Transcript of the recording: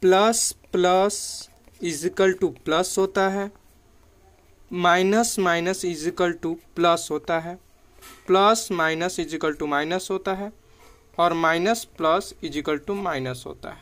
plus plus equal to plus होता है minus minus equal to plus होता है plus minus equal to minus होता है और minus plus equal to minus होता है